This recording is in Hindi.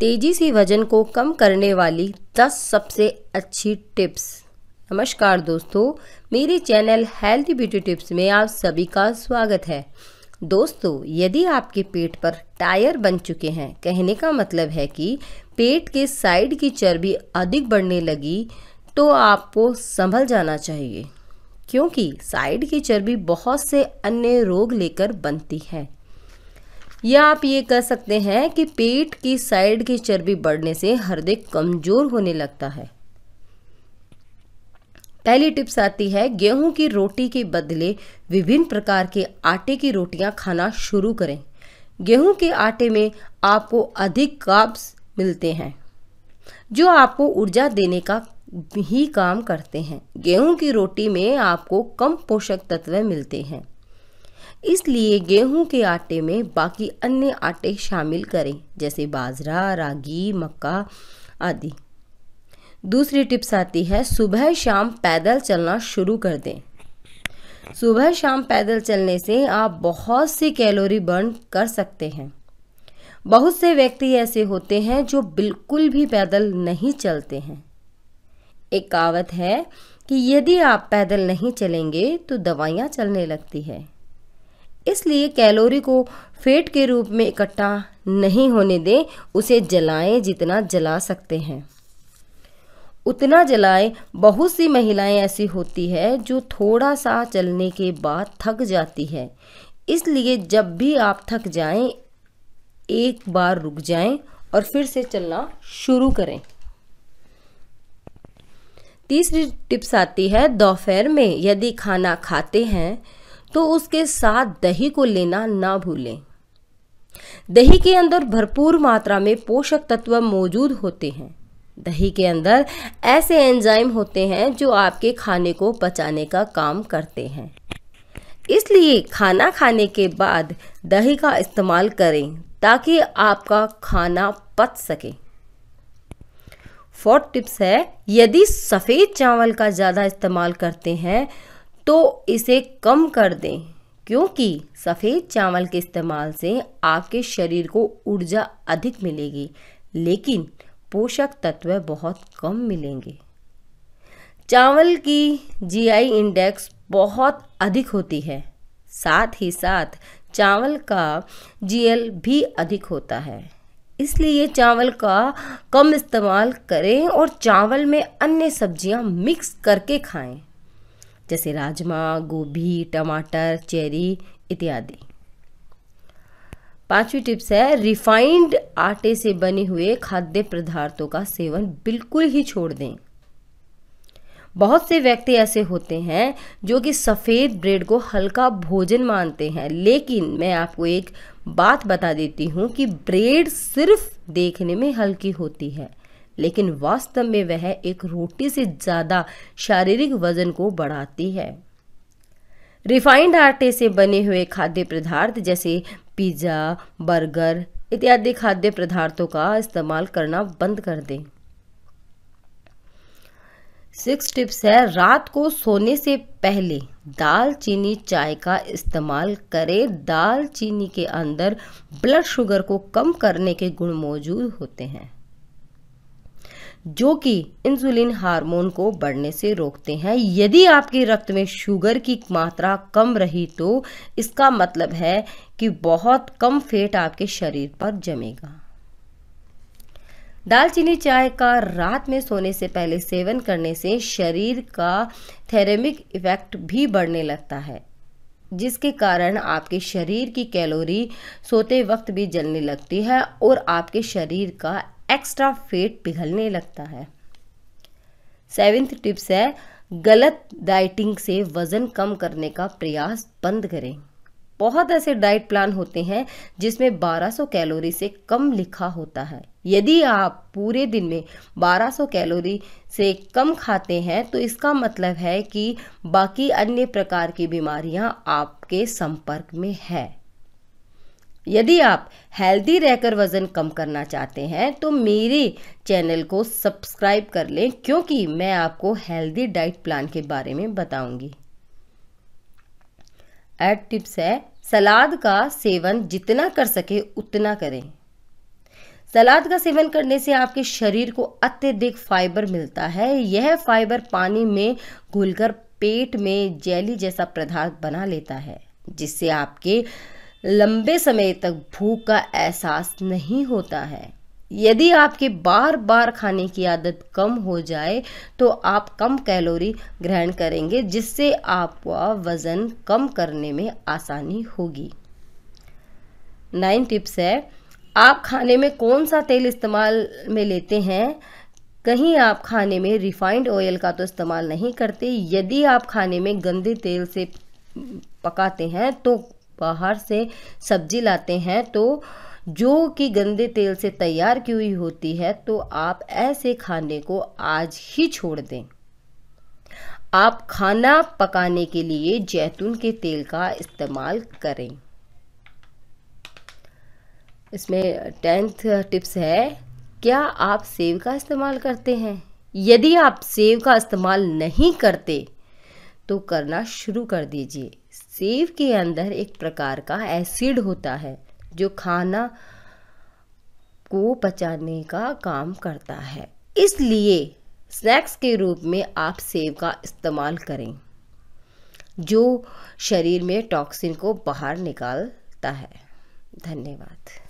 तेजी से वजन को कम करने वाली 10 सबसे अच्छी टिप्स नमस्कार दोस्तों मेरे चैनल हेल्थी ब्यूटी टिप्स में आप सभी का स्वागत है दोस्तों यदि आपके पेट पर टायर बन चुके हैं कहने का मतलब है कि पेट के साइड की चर्बी अधिक बढ़ने लगी तो आपको संभल जाना चाहिए क्योंकि साइड की चर्बी बहुत से अन्य रोग लेकर बनती है या आप ये कह सकते हैं कि पेट की साइड की चर्बी बढ़ने से हृदय कमजोर होने लगता है पहली टिप्स आती है गेहूं की रोटी के बदले विभिन्न प्रकार के आटे की रोटियां खाना शुरू करें गेहूं के आटे में आपको अधिक काब्स मिलते हैं जो आपको ऊर्जा देने का ही काम करते हैं गेहूं की रोटी में आपको कम पोषक तत्व मिलते हैं इसलिए गेहूं के आटे में बाकी अन्य आटे शामिल करें जैसे बाजरा रागी मक्का आदि दूसरी टिप्स आती है सुबह शाम पैदल चलना शुरू कर दें सुबह शाम पैदल चलने से आप बहुत सी कैलोरी बर्न कर सकते हैं बहुत से व्यक्ति ऐसे होते हैं जो बिल्कुल भी पैदल नहीं चलते हैं एक कहावत है कि यदि आप पैदल नहीं चलेंगे तो दवाइयाँ चलने लगती है इसलिए कैलोरी को फेट के रूप में इकट्ठा नहीं होने दें उसे जलाएं जितना जला सकते हैं उतना जलाएं बहुत सी महिलाएं ऐसी होती है जो थोड़ा सा चलने के बाद थक जाती है इसलिए जब भी आप थक जाएं एक बार रुक जाएं और फिर से चलना शुरू करें तीसरी टिप्स आती है दोपहर में यदि खाना खाते हैं तो उसके साथ दही को लेना ना भूलें दही के अंदर भरपूर मात्रा में पोषक तत्व मौजूद होते हैं दही के अंदर ऐसे एंजाइम होते हैं जो आपके खाने को पचाने का काम करते हैं इसलिए खाना खाने के बाद दही का इस्तेमाल करें ताकि आपका खाना पच सके फोर्थ टिप्स है यदि सफ़ेद चावल का ज़्यादा इस्तेमाल करते हैं तो इसे कम कर दें क्योंकि सफ़ेद चावल के इस्तेमाल से आपके शरीर को ऊर्जा अधिक मिलेगी लेकिन पोषक तत्व बहुत कम मिलेंगे चावल की जीआई इंडेक्स बहुत अधिक होती है साथ ही साथ चावल का जीएल भी अधिक होता है इसलिए चावल का कम इस्तेमाल करें और चावल में अन्य सब्जियां मिक्स करके खाएं जैसे राजमा गोभी टमाटर चेरी इत्यादि पांचवी टिप्स है रिफाइंड आटे से बने हुए खाद्य पदार्थों का सेवन बिल्कुल ही छोड़ दें बहुत से व्यक्ति ऐसे होते हैं जो कि सफ़ेद ब्रेड को हल्का भोजन मानते हैं लेकिन मैं आपको एक बात बता देती हूँ कि ब्रेड सिर्फ देखने में हल्की होती है लेकिन वास्तव में वह एक रोटी से ज़्यादा शारीरिक वजन को बढ़ाती है रिफाइंड आटे से बने हुए खाद्य पदार्थ जैसे पिज़्ज़ा बर्गर इत्यादि खाद्य पदार्थों का इस्तेमाल करना बंद कर दें सिक्स टिप्स है रात को सोने से पहले दाल चीनी चाय का इस्तेमाल करें दाल चीनी के अंदर ब्लड शुगर को कम करने के गुण मौजूद होते हैं जो कि इंसुलिन हार्मोन को बढ़ने से रोकते हैं यदि आपके रक्त में शुगर की मात्रा कम रही तो इसका मतलब है कि बहुत कम फेट आपके शरीर पर जमेगा दालचीनी चाय का रात में सोने से पहले सेवन करने से शरीर का थेरेमिक इफेक्ट भी बढ़ने लगता है जिसके कारण आपके शरीर की कैलोरी सोते वक्त भी जलने लगती है और आपके शरीर का एक्स्ट्रा फेट पिघलने लगता है सेवेंथ टिप्स है गलत डाइटिंग से वज़न कम करने का प्रयास बंद करें बहुत ऐसे डाइट प्लान होते हैं जिसमें 1200 कैलोरी से कम लिखा होता है यदि आप पूरे दिन में 1200 कैलोरी से कम खाते हैं तो इसका मतलब है कि बाकी अन्य प्रकार की बीमारियां आपके संपर्क में है यदि आप हेल्दी रहकर वज़न कम करना चाहते हैं तो मेरे चैनल को सब्सक्राइब कर लें क्योंकि मैं आपको हेल्दी डाइट प्लान के बारे में बताऊंगी एड टिप्स है सलाद का सेवन जितना कर सके उतना करें सलाद का सेवन करने से आपके शरीर को अत्यधिक फाइबर मिलता है यह फाइबर पानी में घुलकर पेट में जेली जैसा पदार्थ बना लेता है जिससे आपके लंबे समय तक भूख का एहसास नहीं होता है यदि आपके बार बार खाने की आदत कम हो जाए तो आप कम कैलोरी ग्रहण करेंगे जिससे आपका वज़न कम करने में आसानी होगी नाइन टिप्स है आप खाने में कौन सा तेल इस्तेमाल में लेते हैं कहीं आप खाने में रिफाइंड ऑयल का तो इस्तेमाल नहीं करते यदि आप खाने में गंदे तेल से पकाते हैं तो बाहर से सब्जी लाते हैं तो जो कि गंदे तेल से तैयार की हुई होती है तो आप ऐसे खाने को आज ही छोड़ दें आप खाना पकाने के लिए जैतून के तेल का इस्तेमाल करें इसमें टेंथ टिप्स है क्या आप सेब का इस्तेमाल करते हैं यदि आप सेब का इस्तेमाल नहीं करते तो करना शुरू कर दीजिए सेब के अंदर एक प्रकार का एसिड होता है जो खाना को पचाने का काम करता है इसलिए स्नैक्स के रूप में आप सेब का इस्तेमाल करें जो शरीर में टॉक्सिन को बाहर निकालता है धन्यवाद